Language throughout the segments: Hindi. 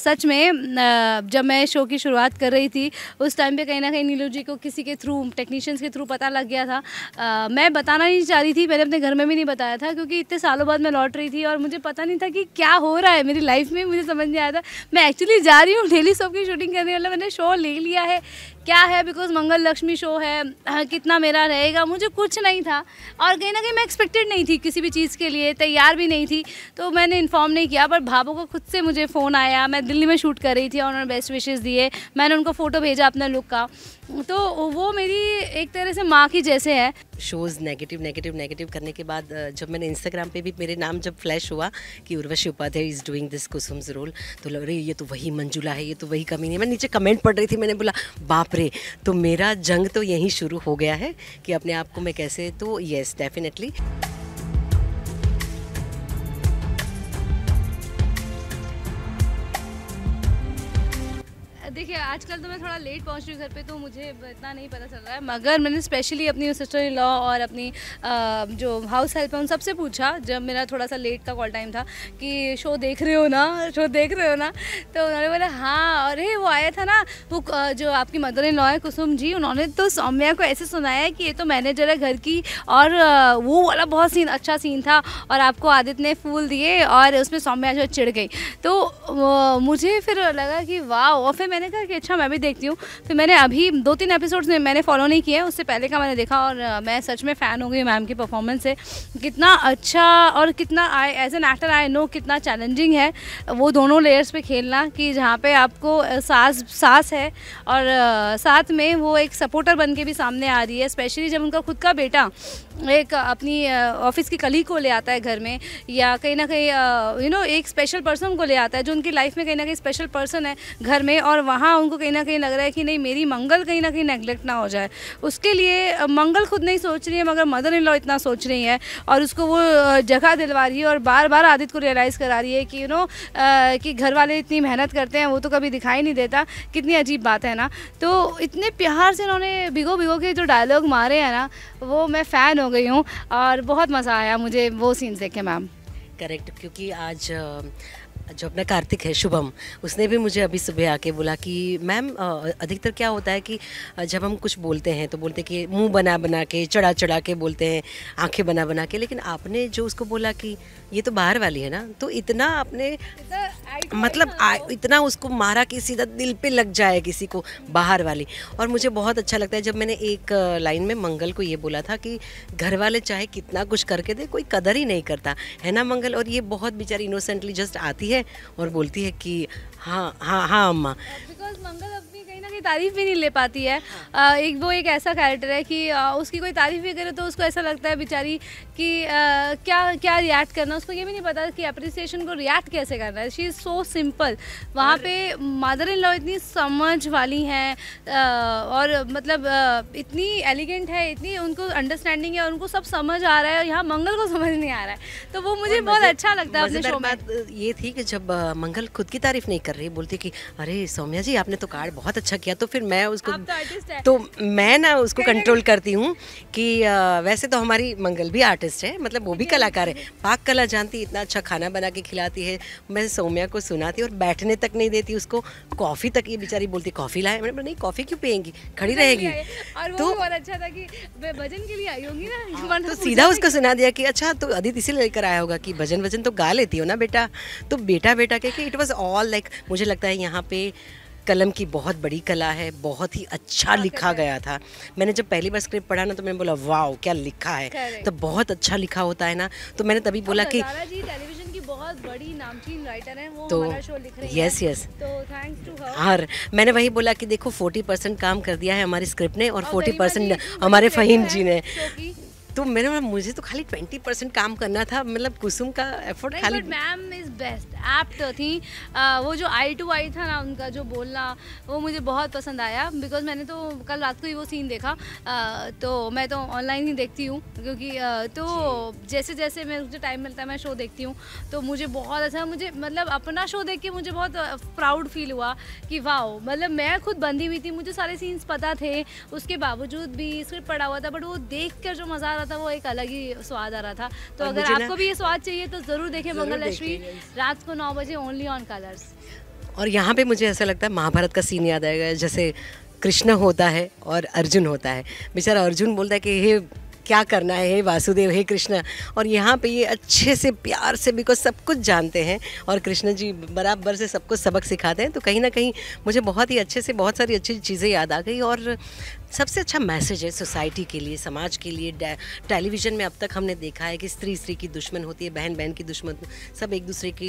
सच में जब मैं शो की शुरुआत कर रही थी उस टाइम पे कहीं ना कहीं नीलू जी को किसी के थ्रू टेक्नीशियंस के थ्रू पता लग गया था मैं बताना नहीं चाह रही थी मैंने अपने घर में भी नहीं बताया था क्योंकि इतने सालों बाद मैं लौट रही थी और मुझे पता नहीं था कि क्या हो रहा है मेरी लाइफ में मुझे समझ नहीं आया था मैं एक्चुअली जा रही हूँ डेली शो की शूटिंग करने वाला मैंने शो ले लिया है क्या है बिकॉज मंगल लक्ष्मी शो है कितना मेरा रहेगा मुझे कुछ नहीं था और कहीं ना कहीं मैं एक्सपेक्टेड नहीं थी किसी भी चीज़ के लिए तैयार भी नहीं थी तो मैंने इन्फॉर्म नहीं किया पर भाभों का खुद से मुझे फ़ोन आया मैं दिल्ली में शूट कर रही थी और उन्होंने बेस्ट विशेज़ दिए मैंने उनको फ़ोटो भेजा अपना लुक का तो वो मेरी एक तरह से माँ की जैसे है शोज़ नेगेटिव नेगेटिव नेगेटिव करने के बाद जब मैंने इंस्टाग्राम पे भी मेरे नाम जब फ्लैश हुआ कि Urvashi Upadhyay is doing this Kusum's role तो लग रही ये तो वही मंजुला है ये तो वही कमी नहीं मैं नीचे कमेंट पढ़ रही थी मैंने बोला बाप रे तो मेरा जंग तो यहीं शुरू हो गया है कि अपने आप को मैं कैसे तो येस डेफिनेटली देखिए आजकल तो मैं थोड़ा लेट पहुंच रही हूँ घर पे तो मुझे इतना नहीं पता चल रहा है मगर मैंने स्पेशली अपनी सिस्टर इन लॉ और अपनी आ, जो हाउस हेल्प है उन सबसे पूछा जब मेरा थोड़ा सा लेट का कॉल टाइम था कि शो देख रहे हो ना शो देख रहे हो ना तो उन्होंने बोला हाँ अरे वो आया था ना वो जो आपकी मदर इन लॉ है कुसुम जी उन्होंने तो सौम्या को ऐसे सुनाया कि ये तो मैनेजर है घर की और वो वाला बहुत सीन अच्छा सीन था और आपको आदित्य ने फूल दिए और उसमें सौम्या जो चिड़ गई तो मुझे फिर लगा कि वाह और फिर मैंने कहा कि अच्छा मैं भी देखती हूँ फिर मैंने अभी दो तीन एपिसोड्स में मैंने फॉलो नहीं किया उससे पहले का मैंने देखा और मैं सच में फ़ैन हो गई मैम की परफॉर्मेंस से कितना अच्छा और कितना I as an actor I know कितना चैलेंजिंग है वो दोनों लेयर्स पे खेलना कि जहाँ पे आपको सास सास है और साथ में वो एक सपोर्टर बन के भी सामने आ रही है स्पेशली जब उनका खुद का बेटा एक अपनी ऑफिस की कली को ले आता है घर में या कहीं ना कहीं यू नो एक स्पेशल पर्सन को ले आता है जो उनकी लाइफ में कहीं ना कहीं स्पेशल पर्सन है घर में और वहाँ वहाँ उनको कहीं ना कहीं लग रहा है कि नहीं मेरी मंगल कहीं ना कहीं नेग्लेक्ट ना हो जाए उसके लिए मंगल खुद नहीं सोच रही है मगर मदर इन लॉ इतना सोच रही है और उसको वो जगह दिलवा रही है और बार बार आदित्य को रियलाइज़ करा रही है कि यू नो कि घर वाले इतनी मेहनत करते हैं वो तो कभी दिखाई नहीं देता कितनी अजीब बात है ना तो इतने प्यार से इन्होंने भिगो भिगो के जो डायलॉग मारे हैं ना वो मैं फ़ैन हो गई हूँ और बहुत मज़ा आया मुझे वो सीन्स देख के मैम करेक्ट क्योंकि आज जो अपना कार्तिक है शुभम उसने भी मुझे अभी सुबह आके बोला कि मैम अधिकतर क्या होता है कि जब हम कुछ बोलते हैं तो बोलते कि मुंह बना बना के चढ़ा चढ़ा के बोलते हैं आंखें बना बना के लेकिन आपने जो उसको बोला कि ये तो बाहर वाली है ना तो इतना आपने मतलब आ, इतना उसको मारा कि सीधा दिल पे लग जाए किसी को बाहर वाली और मुझे बहुत अच्छा लगता है जब मैंने एक लाइन में मंगल को ये बोला था कि घर वाले चाहे कितना कुछ करके दे कोई कदर ही नहीं करता है ना मंगल और ये बहुत बेचारी इनोसेंटली जस्ट आती है और बोलती है कि हाँ हाँ हाँ अम्मा मंगल तारीफ भी नहीं ले पाती है हाँ। आ, एक वो एक ऐसा कैरेक्टर है कि आ, उसकी कोई तारीफ भी करे तो उसको ऐसा लगता है बेचारी कि आ, क्या क्या रिएक्ट करना उसको ये भी नहीं पता कि अप्रिसिएशन को रिएक्ट कैसे करना है शी इज़ सो सिंपल वहाँ पे मदर इन लॉ इतनी समझ वाली हैं और मतलब इतनी एलिगेंट है इतनी उनको अंडरस्टैंडिंग है उनको सब समझ आ रहा है और यहाँ मंगल को समझ नहीं आ रहा है तो वो मुझे बहुत अच्छा लगता है ये थी कि जब मंगल खुद की तारीफ नहीं कर रही बोलती कि अरे सौम्या जी आपने तो कार्ड बहुत अच्छा किया किया तो फिर मैं उसको तो, तो मैं ना उसको कंट्रोल करती हूँ कि आ, वैसे तो हमारी मंगल भी आर्टिस्ट है मतलब वो भी कलाकार है पाक कला जानती इतना अच्छा खाना बना के खिलाती है मैं सौम्या को सुनाती और बैठने तक नहीं देती उसको कॉफ़ी तक ये बेचारी बोलती कॉफ़ी लाए मैंने नहीं कॉफ़ी क्यों पियेंगी खड़ी रहेगी तो अच्छा था कि भजन के लिए आई होंगी ना हाँ, तो सीधा उसको सुना दिया कि अच्छा तो अदित इसी लेकर आया होगा कि भजन वजन तो गा लेती हो ना बेटा तो बेटा बेटा कह के इट वॉज ऑल लाइक मुझे लगता है यहाँ पे कलम की बहुत बड़ी कला है बहुत ही अच्छा लिखा गया था मैंने जब पहली बार स्क्रिप्ट पढ़ा ना तो मैंने बोला वाह क्या लिखा है तो बहुत अच्छा लिखा होता है ना तो मैंने तभी बोला कि बहुत बड़ी नामचीन राइटर हैं वो तो, हमारा शो लिख रही यस यस तो थैंक्स टू हर मैंने वही बोला कि देखो 40 परसेंट काम कर दिया है हमारी स्क्रिप्ट ने और, और 40 परसेंट हमारे फहीम जी ने तो मैंने बोला मुझे तो खाली ट्वेंटी परसेंट काम करना था मतलब कुसुम का एफर्ट खाली मैम इज़ बेस्ट ऐप तो थी आ, वो जो आई टू आई था ना उनका जो बोलना वो मुझे बहुत पसंद आया बिकॉज मैंने तो कल रात को ही वो सीन देखा आ, तो मैं तो ऑनलाइन ही देखती हूँ क्योंकि आ, तो जैसे जैसे मैं मुझे टाइम मिलता है मैं शो देखती हूँ तो मुझे बहुत अच्छा मुझे मतलब अपना शो देख के मुझे बहुत प्राउड फील हुआ कि वाह मतलब मैं खुद बंधी हुई थी मुझे सारे सीन्स पता थे उसके बावजूद भी स्क्रिप्ट पड़ा हुआ था बट वो देख कर जो मज़ा रहा था वो एक अलग ही स्वाद आ रहा था तो अगर आपको भी ये स्वाद चाहिए तो ज़रूर देखें मंगलश्री रात को नौ बजे ओनली ऑन कलर्स और यहाँ पे मुझे ऐसा लगता है महाभारत का सीन याद आएगा जैसे कृष्ण होता है और अर्जुन होता है बेचारा अर्जुन बोलता है कि हे क्या करना है हे वासुदेव हे कृष्ण और यहाँ पे ये अच्छे से प्यार से बिकॉज सब कुछ जानते हैं और कृष्ण जी बराबर से सबको सबक सिखाते हैं तो कहीं ना कहीं मुझे बहुत ही अच्छे से बहुत सारी अच्छी चीज़ें याद आ गई और सबसे अच्छा मैसेज है सोसाइटी के लिए समाज के लिए टेलीविज़न में अब तक हमने देखा है कि स्त्री स्त्री की दुश्मन होती है बहन बहन की दुश्मन सब एक दूसरे की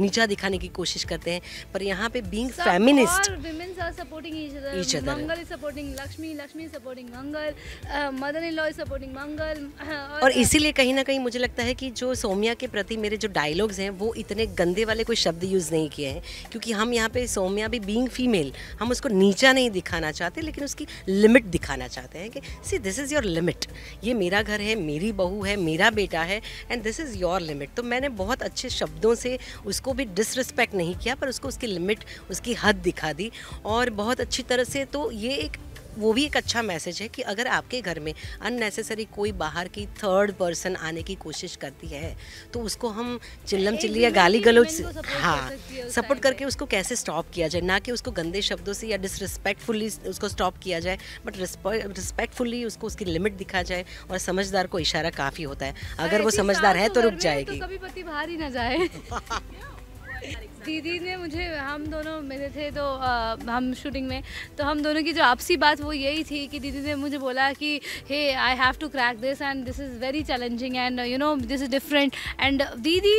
नीचा दिखाने की कोशिश करते हैं पर यहाँ पे बीइंग फेमिनिस्ट uh, और uh, इसीलिए कहीं ना कहीं मुझे लगता है कि जो सोमिया के प्रति मेरे जो डायलॉग्स हैं वो इतने गंदे वाले कोई शब्द यूज़ नहीं किए हैं क्योंकि हम यहाँ पे सोमिया भी बींग फीमेल हम उसको नीचा नहीं दिखाना चाहते लेकिन उसकी लिमिट लिमिट दिखाना चाहते हैं कि see this is your limit ये मेरा घर है मेरी बहू है मेरा बेटा है and this is your limit तो मैंने बहुत अच्छे शब्दों से उसको भी डिसरिस्पेक्ट नहीं किया पर उसको उसकी लिमिट उसकी हद दिखा दी और बहुत अच्छी तरह से तो ये एक वो भी एक अच्छा मैसेज है कि अगर आपके घर में अननेसेसरी कोई बाहर की थर्ड पर्सन आने की कोशिश करती है तो उसको हम चिल्लम चिल्ली या गाली गलोच से हाँ सपोर्ट करके उसको कैसे स्टॉप किया जाए ना कि उसको गंदे शब्दों से या डिसरिस्पेक्टफुली उसको स्टॉप किया जाए बट रिस्पेक्टफुली उसको उसकी लिमिट दिखा जाए और समझदार को इशारा काफ़ी होता है अगर वो समझदार है तो, तो रुक तो जाएगी कभी पति बाहर ही ना जाए दीदी ने मुझे हम दोनों मिले थे तो आ, हम शूटिंग में तो हम दोनों की जो आपसी बात वो यही थी कि दीदी ने मुझे बोला कि hey I have to crack this and this is very challenging and you know this is different and दीदी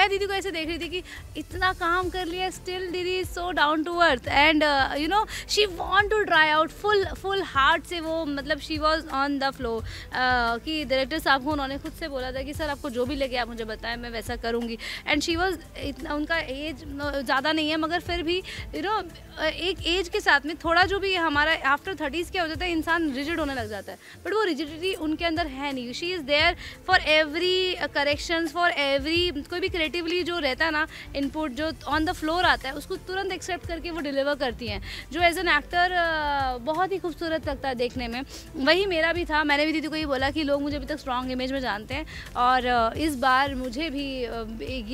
मैं दीदी को ऐसे देख रही थी कि इतना काम कर लिया स्टिल दीदी is so down to earth and you know she want to try out full full heart से वो मतलब she was on the flow कि डायरेक्टर साहब को उन्होंने खुद से बोला था कि सर आपको जो भी लगे आप मुझे बताएं मैं वैसा करूँगी एंड शी वॉज इतना उनका एज ज़्यादा नहीं है मगर फिर भी यू नो एक एज के साथ में थोड़ा जो भी हमारा आफ्टर थर्टीज़ क्या हो जाता है इंसान रिजिड होने लग जाता है बट वो रिजिडिटी उनके अंदर है नहीं she is there for every correction for every कोई भी क्रिएटिवली जो रहता है ना इनपुट जो ऑन द फ्लोर आता है उसको तुरंत एक्सेप्ट करके वो डिलीवर करती हैं जो एज एन एक्टर बहुत ही खूबसूरत लगता है देखने में वही मेरा भी था मैंने भी दीदी को ये बोला कि लोग मुझे अभी तक स्ट्रॉन्ग इमेज में जानते हैं और इस बार मुझे भी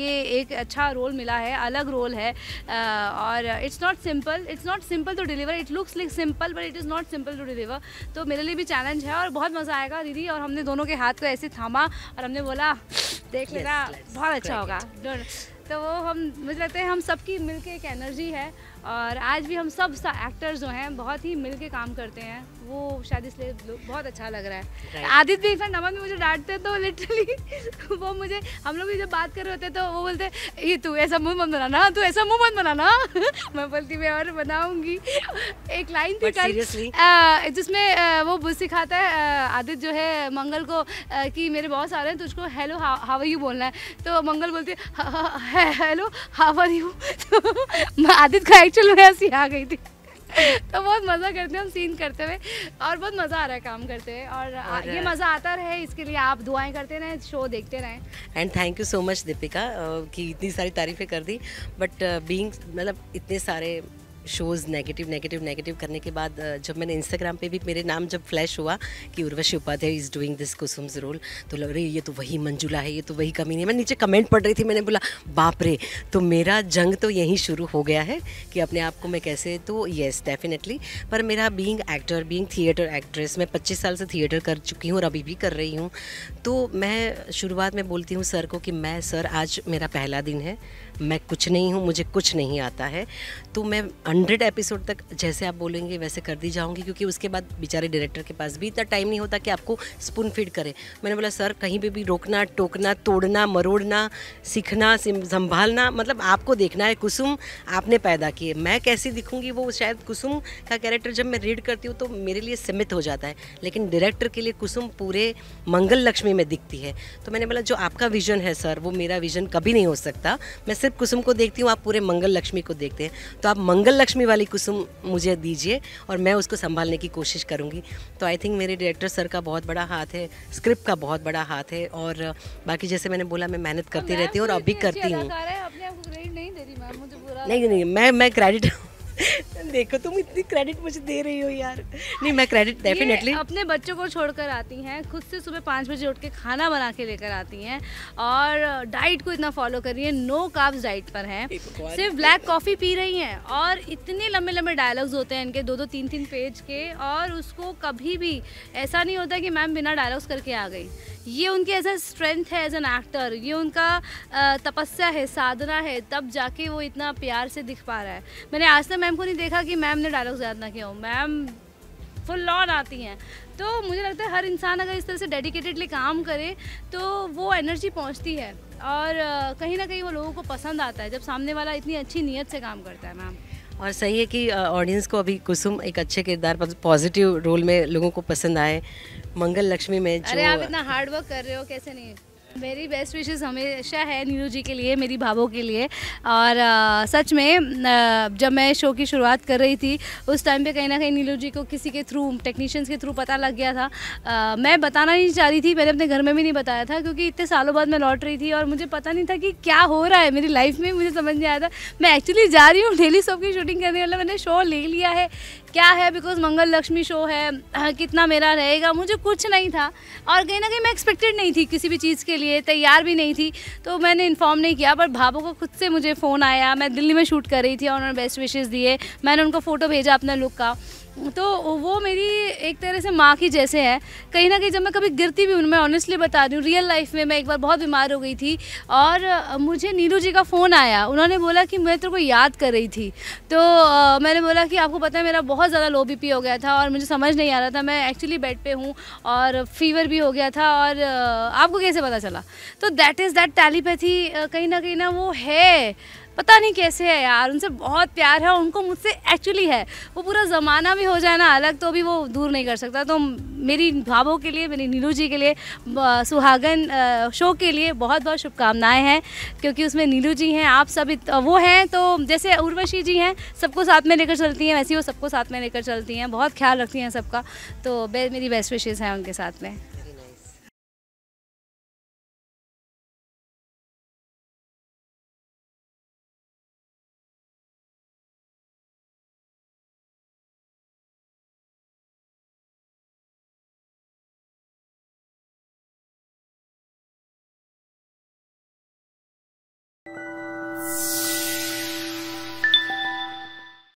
ये एक अच्छा रोल मिला है अलग अलग रोल है और it's not simple it's not simple to deliver it looks like simple but it is not simple to deliver तो मेरे लिए भी चैलेंज है और बहुत मज़ा आएगा दीदी और हमने दोनों के हाथ को ऐसे थामा और हमने बोला देख लेना बहुत अच्छा होगा तो वो हम मुझे लगता है हम सबकी मिलके एक एनर्जी है और आज भी हम सब एक्टर्स जो हैं बहुत ही मिलके काम करते हैं वो शायद इसलिए बहुत अच्छा लग रहा है आदित्य भी इनफैक्ट नमन भी मुझे डांटते तो लिटरली वो मुझे हम लोग भी जब बात कर रहे होते तो वो बोलते ये तू ऐसा मुंह मत बनाना तू ऐसा मुंह मत बनाना मैं बोलती मैं और बनाऊंगी एक लाइन थी कल जिसमें वो सिखाता है आदित्य जो है मंगल को कि मेरे बॉस आ रहे हैं तुझको हेलो हावर यू बोलना है तो मंगल बोलती है हेलो हावर यू आदित्य का एक्चुअल में ऐसी आ गई थी तो बहुत मज़ा करते हैं हम सीन करते हुए और बहुत मज़ा आ रहा है काम करते हुए और, और ये मज़ा आता रहे इसके लिए आप दुआएं करते रहें शो देखते रहें and thank you so much Deepika कि इतनी सारी तारीफ़ें कर दी बट बींग मतलब इतने सारे शोज़ नेगेटिव नेगेटिव नेगेटिव करने के बाद जब मैंने इंस्टाग्राम पे भी मेरे नाम जब फ्लैश हुआ कि Urvashi Upadhyay is doing this Kusum's role तो लग रही ये तो वही मंजुला है ये तो वही कमी नहीं मैं नीचे कमेंट पढ़ रही थी मैंने बोला बाप रे तो मेरा जंग तो यहीं शुरू हो गया है कि अपने आप को मैं कैसे तो येस डेफिनेटली पर मेरा being actor being theatre actress मैं पच्चीस साल से थिएटर कर चुकी हूँ और अभी भी कर रही हूँ तो मैं शुरुआत में बोलती हूँ सर को कि मैं सर आज मेरा पहला दिन है मैं कुछ नहीं हूँ मुझे कुछ नहीं आता है तो मैं हंड्रेड एपिसोड तक जैसे आप बोलेंगे वैसे कर दी जाऊँगी क्योंकि उसके बाद बेचारे डायरेक्टर के पास भी इतना टाइम नहीं होता कि आपको स्पून फीड करें मैंने बोला सर कहीं पर भी रोकना टोकना तोड़ना मरोड़ना सीखना संभालना मतलब आपको देखना है कुसुम आपने पैदा किए मैं कैसी दिखूँगी वो शायद कुसुम का कैरेक्टर जब मैं रीड करती हूँ तो मेरे लिए सीमित हो जाता है लेकिन डायरेक्टर के लिए कुसुम पूरे मंगल लक्ष्मी में दिखती है तो मैंने बोला जो आपका विज़न है सर वो मेरा विज़न कभी नहीं हो सकता मैं सिर्फ कुसुम को देखती हूँ आप पूरे मंगल लक्ष्मी को देखते हैं तो आप मंगल लक्ष्मी वाली कुसुम मुझे दीजिए और मैं उसको संभालने की कोशिश करूँगी तो आई थिंक मेरे डायरेक्टर सर का बहुत बड़ा हाथ है स्क्रिप्ट का बहुत बड़ा हाथ है और बाकी जैसे मैंने बोला मैं मेहनत तो करती रहती हूँ और अभी करती हूँ नहीं नहीं मैं मैं क्रेडिट देखो तुम इतनी क्रेडिट मुझे दे रही हो यार नहीं मैं क्रेडिट डेफिनेटली अपने बच्चों को छोड़कर आती हैं खुद से सुबह पाँच बजे उठ के खाना बना के लेकर आती हैं और डाइट को इतना फॉलो कर रही है नो काब्स डाइट पर हैं सिर्फ ब्लैक कॉफ़ी पी रही हैं और इतने लंबे लंबे डायलॉग्स होते हैं इनके दो दो तीन तीन पेज के और उसको कभी भी ऐसा नहीं होता कि मैम बिना डायलॉग्स करके आ गई ये उनकी एज अ स्ट्रेंथ है एज एन एक्टर ये उनका तपस्या है साधना है तब जाके वो इतना प्यार से दिख पा रहा है मैंने आज तक मैम को नहीं देखा लगा कि मैम ने डायलॉग याद ना किया हो मैम फुल लॉन आती हैं तो मुझे लगता है हर इंसान अगर इस तरह से डेडिकेटेडली काम करे तो वो एनर्जी पहुंचती है और कहीं ना कहीं वो लोगों को पसंद आता है जब सामने वाला इतनी अच्छी नीयत से काम करता है मैम और सही है कि ऑडियंस को अभी कुसुम एक अच्छे किरदार पॉजिटिव रोल में लोगों को पसंद आए मंगल लक्ष्मी में अरे आप इतना हार्ड वर्क कर रहे हो कैसे नहीं मेरी बेस्ट विशेज़ हमेशा है नीरू जी के लिए मेरी भावों के लिए और आ, सच में आ, जब मैं शो की शुरुआत कर रही थी उस टाइम पे कहीं ना कहीं नीरू जी को किसी के थ्रू टेक्नीशियंस के थ्रू पता लग गया था आ, मैं बताना नहीं चाह रही थी मैंने अपने घर में भी नहीं बताया था क्योंकि इतने सालों बाद मैं लौट रही थी और मुझे पता नहीं था कि क्या हो रहा है मेरी लाइफ में मुझे समझ नहीं आया था मैं एक्चुअली जा रही हूँ डेली शो की शूटिंग करने वाला मतलब मैंने शो ले लिया है क्या है बिकॉज मंगल लक्ष्मी शो है हाँ, कितना मेरा रहेगा मुझे कुछ नहीं था और कहीं ना कहीं मैं एक्सपेक्टेड नहीं थी किसी भी चीज़ के लिए तैयार भी नहीं थी तो मैंने इन्फॉर्म नहीं किया पर भाभों को खुद से मुझे फ़ोन आया मैं दिल्ली में शूट कर रही थी और उन्होंने बेस्ट विशेज़ दिए मैंने उनको फ़ोटो भेजा अपना लुक का तो वो मेरी एक तरह से माँ की जैसे है कहीं ना कहीं जब मैं कभी गिरती भी हूँ मैं ऑनेस्टली बता रही हूँ रियल लाइफ में मैं एक बार बहुत बीमार हो गई थी और मुझे नीरू जी का फ़ोन आया उन्होंने बोला कि मैं तेरे को याद कर रही थी तो आ, मैंने बोला कि आपको पता है मेरा बहुत ज़्यादा लो बी हो गया था और मुझे समझ नहीं आ रहा था मैं एक्चुअली बेड पर हूँ और फीवर भी हो गया था और आपको कैसे पता चला तो दैट इज़ दैट टेलीपैथी कहीं ना कहीं ना वो है पता नहीं कैसे है यार उनसे बहुत प्यार है उनको मुझसे एक्चुअली है वो पूरा ज़माना भी हो जाए ना अलग तो भी वो दूर नहीं कर सकता तो मेरी भावों के लिए मेरी नीलू जी के लिए सुहागन शो के लिए बहुत बहुत शुभकामनाएँ हैं क्योंकि उसमें नीलू जी हैं आप सभी वो हैं तो जैसे उर्वशी जी हैं सबको साथ में लेकर चलती हैं वैसे ही वो सबको साथ में लेकर चलती हैं बहुत ख्याल रखती हैं सबका तो मेरी बेस्ट विशेज़ हैं उनके साथ में